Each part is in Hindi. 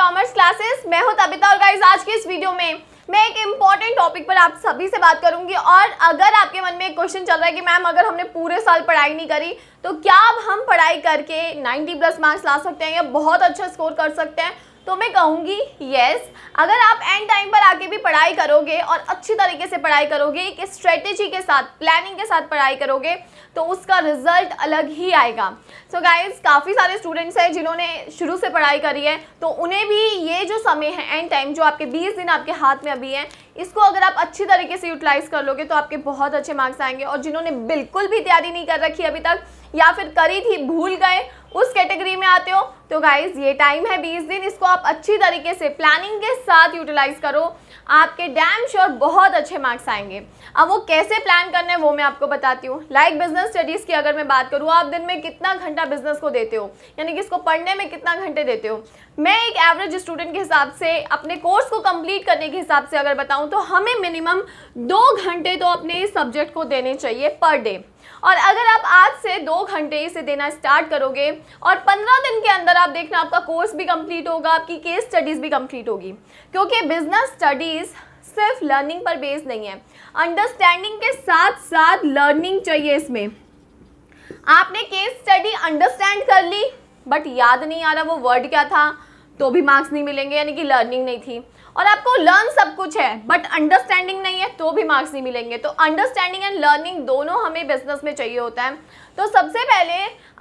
कॉमर्स क्लासेस मैं हूं तबिता और गाइस आज के इस वीडियो में मैं एक इम्पॉर्टेंट टॉपिक पर आप सभी से बात करूंगी और अगर आपके मन में एक क्वेश्चन चल रहा है कि मैम अगर हमने पूरे साल पढ़ाई नहीं करी तो क्या अब हम पढ़ाई करके 90 प्लस मार्क्स ला सकते हैं या बहुत अच्छा स्कोर कर सकते हैं तो मैं कहूँगी यस अगर आप एंड टाइम पर आके भी पढ़ाई करोगे और अच्छी तरीके से पढ़ाई करोगे एक स्ट्रेटेजी के साथ प्लानिंग के साथ पढ़ाई करोगे तो उसका रिजल्ट अलग ही आएगा सो so गाइज काफ़ी सारे स्टूडेंट्स हैं जिन्होंने शुरू से पढ़ाई करी है तो उन्हें भी ये जो समय है एंड टाइम जो आपके 20 दिन आपके हाथ में अभी है इसको अगर आप अच्छी तरीके से यूटिलाइज कर लोगे तो आपके बहुत अच्छे मार्क्स आएंगे और जिन्होंने बिल्कुल भी तैयारी नहीं कर रखी अभी तक या फिर करी थी भूल गए उस कैटेगरी में आते हो तो गाइज ये टाइम है बीस दिन इसको आप अच्छी तरीके से प्लानिंग के साथ यूटिलाइज करो आपके डैम श्योर बहुत अच्छे मार्क्स आएंगे अब वो कैसे प्लान करना है वो मैं आपको बताती हूँ लाइक बिजनेस स्टडीज़ की अगर मैं बात करूँ आप दिन में कितना घंटा बिजनेस को देते हो यानी कि इसको पढ़ने में कितना घंटे देते हो मैं एक एवरेज स्टूडेंट के हिसाब से अपने कोर्स को कंप्लीट करने के हिसाब से अगर बताऊँ तो हमें मिनिमम दो घंटे तो अपने इस सब्जेक्ट को देने चाहिए पर डे और अगर आप आज से दो घंटे इसे देना स्टार्ट करोगे और पंद्रह दिन के अंदर आप देखना आपका कोर्स भी कंप्लीट होगा आपकी केस स्टडीज़ भी कंप्लीट होगी क्योंकि बिजनेस स्टडीज़ सिर्फ लर्निंग पर बेस्ड नहीं है अंडरस्टैंडिंग के साथ साथ लर्निंग चाहिए इसमें आपने केस स्टडी अंडरस्टैंड कर ली बट याद नहीं आ रहा वो वर्ड क्या था तो भी मार्क्स नहीं मिलेंगे यानी कि लर्निंग नहीं थी और आपको लर्न सब कुछ है बट अंडरस्टैंडिंग नहीं है तो भी मार्क्स नहीं मिलेंगे तो अंडरस्टैंडिंग एंड लर्निंग दोनों हमें बिजनेस में चाहिए होता है तो सबसे पहले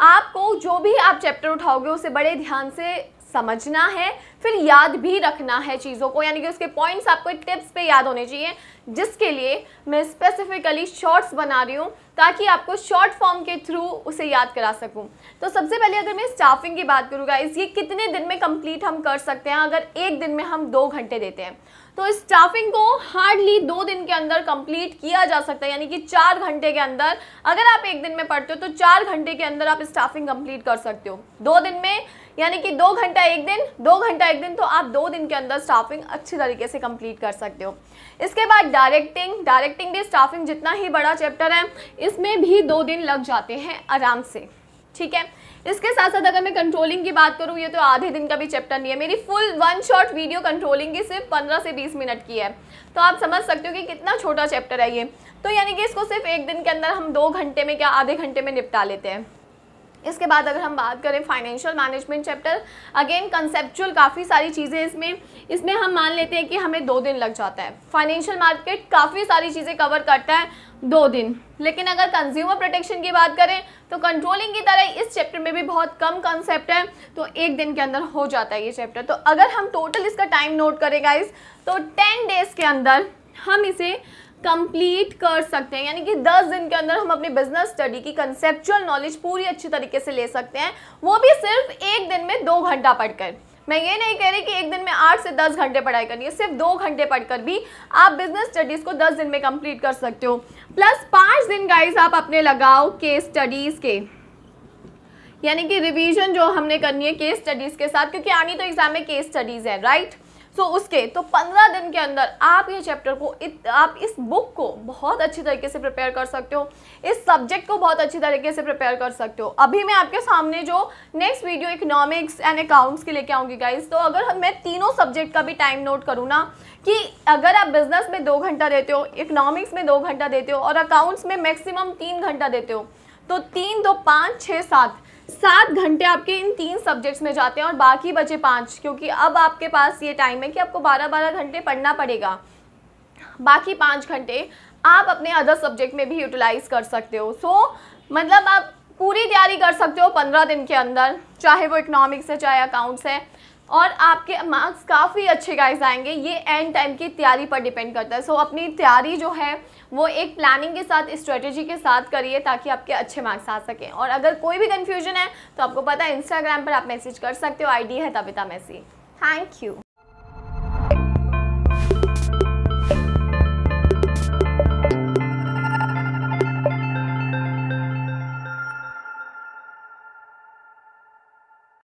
आपको जो भी आप चैप्टर उठाओगे उसे बड़े ध्यान से समझना है फिर याद भी रखना है चीज़ों को यानी कि उसके पॉइंट्स आपको टिप्स पे याद होने चाहिए जिसके लिए मैं स्पेसिफिकली शॉर्ट्स बना रही हूँ ताकि आपको शॉर्ट फॉर्म के थ्रू उसे याद करा सकूँ तो सबसे पहले अगर मैं स्टाफिंग की बात करूँगा इस ये कितने दिन में कंप्लीट हम कर सकते हैं अगर एक दिन में हम दो घंटे देते हैं तो स्टाफिंग को हार्डली दो दिन के अंदर कंप्लीट किया जा सकता है यानी कि चार घंटे के अंदर अगर आप एक दिन में पढ़ते हो तो चार घंटे के अंदर आप स्टाफिंग कंप्लीट कर सकते हो दो दिन में यानी कि दो घंटा एक दिन दो घंटा एक दिन तो आप दो दिन के अंदर स्टाफिंग अच्छी तरीके से कंप्लीट कर सकते हो इसके बाद डायरेक्टिंग डायरेक्टिंग भी स्टाफिंग जितना ही बड़ा चैप्टर है इसमें भी दो दिन लग जाते हैं आराम से ठीक है इसके साथ साथ अगर मैं कंट्रोलिंग की बात करूँ ये तो आधे दिन का भी चैप्टर नहीं है मेरी full one shot video controlling की सिर्फ पंद्रह से बीस मिनट की है तो आप समझ सकते हो कि कितना छोटा चैप्टर है ये तो यानी कि इसको सिर्फ एक दिन के अंदर हम दो घंटे में क्या आधे घंटे में निपटा लेते हैं इसके बाद अगर हम बात करें financial management chapter again conceptual काफ़ी सारी चीज़ें इसमें इसमें हम मान लेते हैं कि हमें दो दिन लग जाता है फाइनेंशियल मार्केट काफ़ी सारी चीज़ें कवर करता है दो दिन लेकिन अगर कंज्यूमर प्रोटेक्शन की बात करें तो कंट्रोलिंग की तरह इस चैप्टर में भी बहुत कम कंसेप्ट है तो एक दिन के अंदर हो जाता है ये चैप्टर तो अगर हम टोटल इसका टाइम नोट करें इस तो टेन डेज़ के अंदर हम इसे कंप्लीट कर सकते हैं यानी कि 10 दिन के अंदर हम अपनी बिजनेस स्टडी की कंसेप्चुअल नॉलेज पूरी अच्छी तरीके से ले सकते हैं वो भी सिर्फ एक दिन में दो घंटा पढ़कर मैं ये नहीं कह रही कि एक दिन में आठ से दस घंटे पढ़ाई करनी है सिर्फ दो घंटे पढ़कर भी आप बिजनेस स्टडीज़ को दस दिन में कंप्लीट कर सकते हो प्लस पाँच दिन गाइज आप अपने लगाओ केस स्टडीज़ के यानी कि रिवीजन जो हमने करनी है केस स्टडीज़ के साथ क्योंकि आनी तो एग्जाम में केस स्टडीज़ है राइट right? सो तो so, उसके तो पंद्रह दिन के अंदर आप ये चैप्टर को इत, आप इस बुक को बहुत अच्छी तरीके से प्रिपेयर कर सकते हो इस सब्जेक्ट को बहुत अच्छी तरीके से प्रिपेयर कर सकते हो अभी मैं आपके सामने जो next video economics and accounts की लेके आऊँगी गाइज तो अगर मैं तीनों सब्जेक्ट का भी टाइम नोट करूँ ना कि अगर आप बिजनेस में दो घंटा देते हो इकोनॉमिक्स में दो घंटा देते हो और अकाउंट्स में मैक्सिमम तीन घंटा देते हो तो तीन दो पाँच छः सात सात घंटे आपके इन तीन सब्जेक्ट्स में जाते हैं और बाकी बचे पाँच क्योंकि अब आपके पास ये टाइम है कि आपको बारह बारह घंटे पढ़ना पड़ेगा बाकी पाँच घंटे आप अपने अदर सब्जेक्ट में भी यूटिलाइज कर सकते हो सो so, मतलब आप पूरी तैयारी कर सकते हो पंद्रह दिन के अंदर चाहे वो इकोनॉमिक्स है चाहे अकाउंट्स है और आपके मार्क्स काफ़ी अच्छे गाइस आएंगे ये एंड टाइम की तैयारी पर डिपेंड करता है सो so, अपनी तैयारी जो है वो एक प्लानिंग के साथ स्ट्रेटजी के साथ करिए ताकि आपके अच्छे मार्क्स आ सकें और अगर कोई भी कन्फ्यूजन है तो आपको पता है इंस्टाग्राम पर आप मैसेज कर सकते हो आईडी है तबिता मैसी थैंक यू